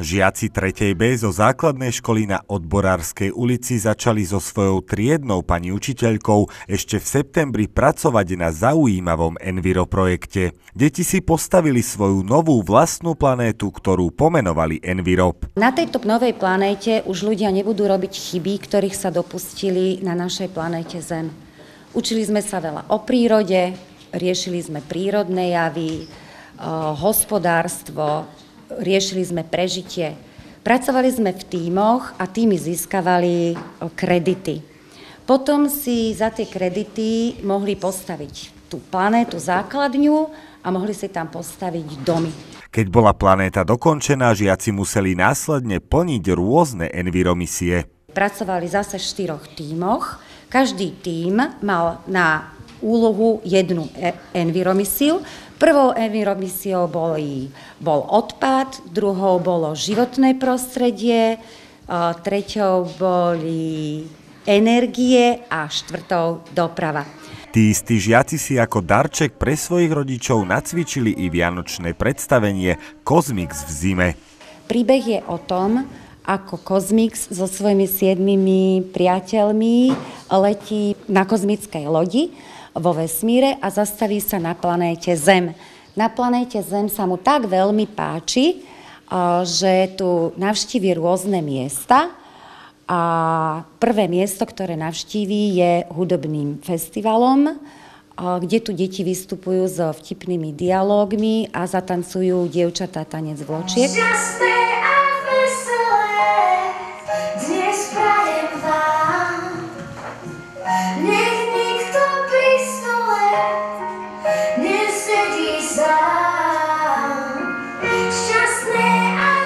Žiaci 3. B zo základnej školy na Odborárskej ulici začali so svojou triednou pani učiteľkou ešte v septembri pracovať na zaujímavom Enviro projekte. Deti si postavili svoju novú vlastnú planétu, ktorú pomenovali Enviro. Na tejto novej planéte už ľudia nebudú robiť chyby, ktorých sa dopustili na našej planéte Zem. Učili sme sa veľa o prírode, riešili sme prírodné javy, eh, hospodárstvo, riešili sme prežitie. Pracovali sme v tímoch a týmy získavali kredity. Potom si za tie kredity mohli postaviť tú planétu základňu a mohli si tam postaviť domy. Keď bola planéta dokončená, žiaci museli následne plniť rôzne enviromisie. Pracovali zase v štyroch tímoch. Každý tím mal na úlohu jednu e, enviromisiu. Prvou Enviromisiou boli, bol odpad, druhou bolo životné prostredie, e, treťou boli energie a štvrtou doprava. Tí istí žiaci si ako darček pre svojich rodičov nacvičili i vianočné predstavenie Kozmix v zime. Príbeh je o tom, ako Kozmix so svojimi siedmimi priateľmi letí na kozmickej lodi vo vesmíre a zastaví sa na planéte Zem. Na planéte Zem sa mu tak veľmi páči, že tu navštívi rôzne miesta a prvé miesto, ktoré navštíví, je hudobným festivalom, kde tu deti vystupujú so vtipnými dialógmi a zatancujú dievčatá tanec vločiek. Šťastné!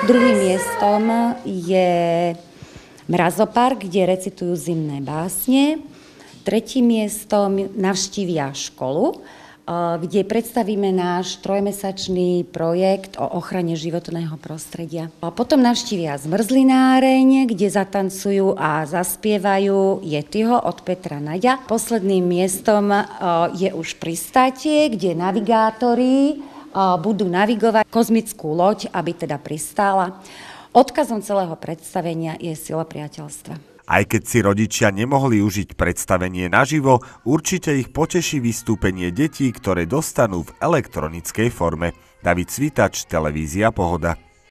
Druhým miestom je Mrazopark, kde recitujú zimné básne. Tretím miestom navštívia školu, eh, kde predstavíme náš trojmesačný projekt o ochrane životného prostredia. potom navštívia zmrzlináreň, kde zatancujú a zaspievajú Jetyho od Petra Naďa. Posledným miestom eh, je už pristátie, kde navigátori budú navigovať kozmickú loď, aby teda pristála. Odkazom celého predstavenia je sila priateľstva. Aj keď si rodičia nemohli užiť predstavenie naživo, určite ich poteší vystúpenie detí, ktoré dostanú v elektronickej forme. David Svitač, Televízia Pohoda.